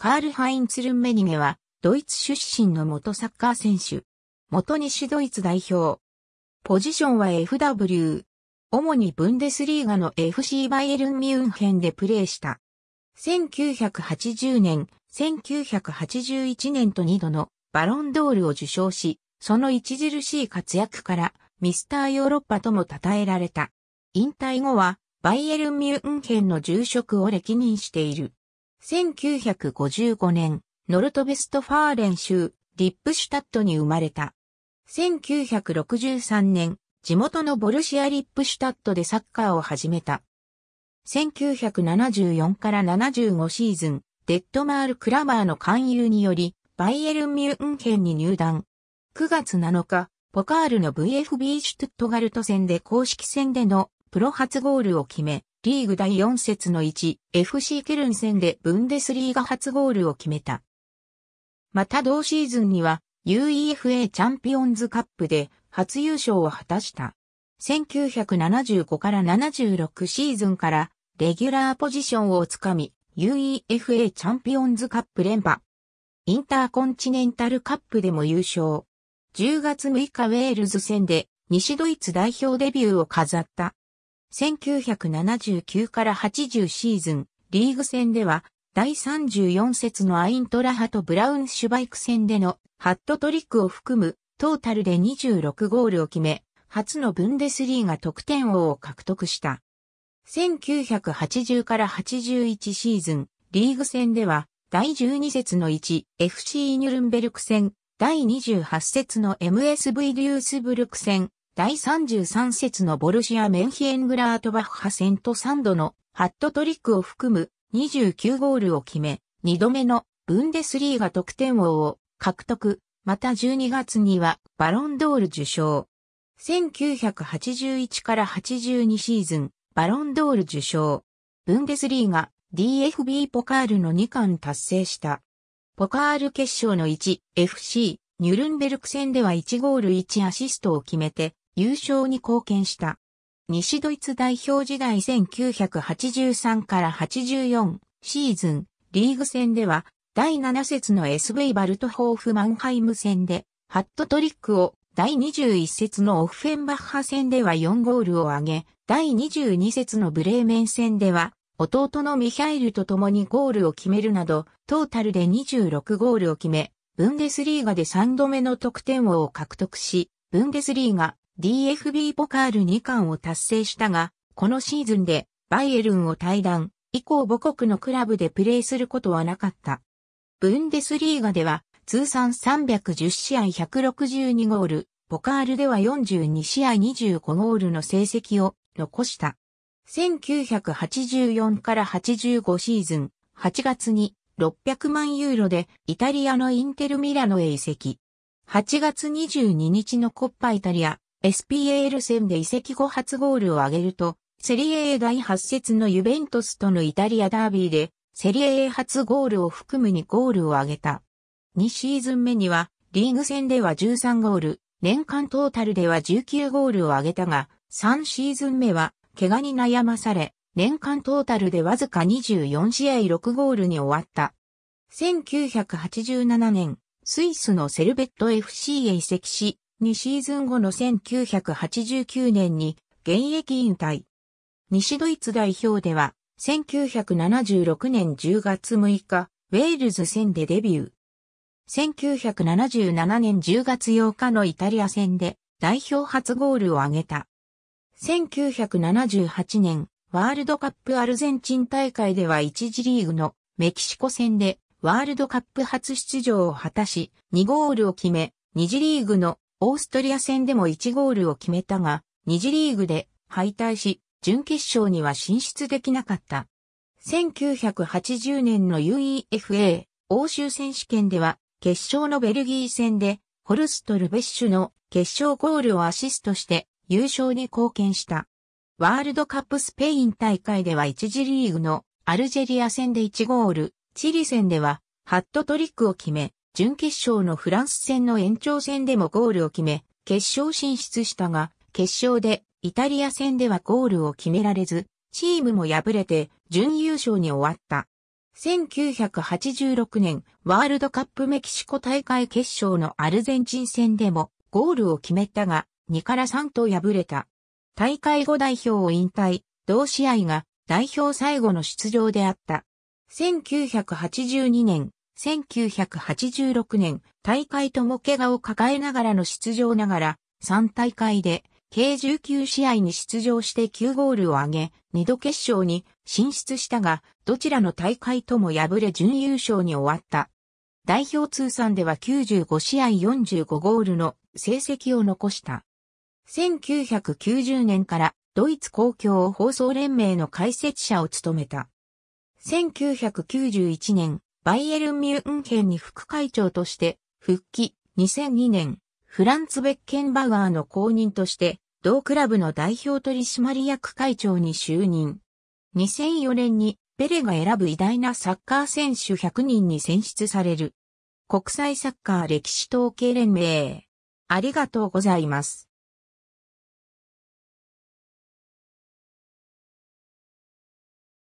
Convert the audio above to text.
カール・ハインツルンメニゲは、ドイツ出身の元サッカー選手。元西ドイツ代表。ポジションは FW。主にブンデスリーガの FC バイエルン・ミュンヘンでプレーした。1980年、1981年と2度のバロンドールを受賞し、その著しい活躍からミスターヨーロッパとも称えられた。引退後はバイエルン・ミュンヘンの住職を歴任している。1955年、ノルトベストファーレン州、リップシュタットに生まれた。1963年、地元のボルシア・リップシュタットでサッカーを始めた。1974から75シーズン、デッドマール・クラマーの勧誘により、バイエルン・ミュンヘンに入団。9月7日、ポカールの VFB シュトゥットガルト戦で公式戦でのプロ初ゴールを決め、リーグ第4節の1、FC ケルン戦でブンデスリーガ初ゴールを決めた。また同シーズンには UEFA チャンピオンズカップで初優勝を果たした。1975から76シーズンからレギュラーポジションをつかみ UEFA チャンピオンズカップ連覇。インターコンチネンタルカップでも優勝。10月6日ウェールズ戦で西ドイツ代表デビューを飾った。1979から80シーズン、リーグ戦では、第34節のアイントラハとブラウンシュバイク戦でのハットトリックを含むトータルで26ゴールを決め、初のブンデスリーが得点王を獲得した。1980から81シーズン、リーグ戦では、第12節の1、FC ニュルンベルク戦、第28節の MSV デュースブルク戦、第33節のボルシア・メンヒエングラートバッハ戦とサンドのハットトリックを含む29ゴールを決め、2度目のブンデスリーが得点王を獲得、また12月にはバロンドール受賞。1981から82シーズン、バロンドール受賞。ブンデスリーが DFB ポカールの2冠達成した。ポカール決勝の 1FC ニュルンベルク戦では1ゴール1アシストを決めて、優勝に貢献した。西ドイツ代表時代1983から84シーズンリーグ戦では第7節の SV バルトホーフマンハイム戦でハットトリックを第21節のオフェンバッハ戦では4ゴールを挙げ、第22節のブレーメン戦では弟のミヒャルと共にゴールを決めるなどトータルで26ゴールを決め、ブンデスリーガで3度目の得点王を獲得し、ブンデスリーガ DFB ポカール2冠を達成したが、このシーズンでバイエルンを退団、以降母国のクラブでプレーすることはなかった。ブンデスリーガでは通算310試合162ゴール、ポカールでは42試合25ゴールの成績を残した。1984から85シーズン8月に600万ユーロでイタリアのインテルミラノへ移籍。8月22日のコッパイタリア SPL 戦で移籍後初ゴールを挙げると、セリエ A 第8節のユベントスとのイタリアダービーで、セリエ A 初ゴールを含む2ゴールを挙げた。2シーズン目には、リーグ戦では13ゴール、年間トータルでは19ゴールを挙げたが、3シーズン目は、怪我に悩まされ、年間トータルでわずか24試合6ゴールに終わった。1987年、スイスのセルベット FC へ移籍し、2シーズン後の1989年に現役引退。西ドイツ代表では、1976年10月6日、ウェールズ戦でデビュー。1977年10月8日のイタリア戦で代表初ゴールを挙げた。1978年、ワールドカップアルゼンチン大会では1次リーグのメキシコ戦でワールドカップ初出場を果たし、2ゴールを決め、2次リーグのオーストリア戦でも1ゴールを決めたが、2次リーグで敗退し、準決勝には進出できなかった。1980年の UEFA 欧州選手権では、決勝のベルギー戦で、ホルスト・ルベッシュの決勝ゴールをアシストして優勝に貢献した。ワールドカップスペイン大会では1次リーグのアルジェリア戦で1ゴール、チリ戦ではハットトリックを決め、準決勝のフランス戦の延長戦でもゴールを決め、決勝進出したが、決勝でイタリア戦ではゴールを決められず、チームも敗れて準優勝に終わった。1986年ワールドカップメキシコ大会決勝のアルゼンチン戦でもゴールを決めたが2から3と敗れた。大会後代表を引退、同試合が代表最後の出場であった。1982年1986年、大会とも怪我を抱えながらの出場ながら、3大会で、計19試合に出場して9ゴールを挙げ、2度決勝に進出したが、どちらの大会とも敗れ準優勝に終わった。代表通算では95試合45ゴールの成績を残した。1990年からドイツ公共放送連盟の解説者を務めた。1991年、バイエルン・ミュンヘンに副会長として復帰2002年、フランツ・ベッケンバウアーの後任として、同クラブの代表取締役会長に就任。2004年にペレが選ぶ偉大なサッカー選手100人に選出される。国際サッカー歴史統計連盟。ありがとうございます。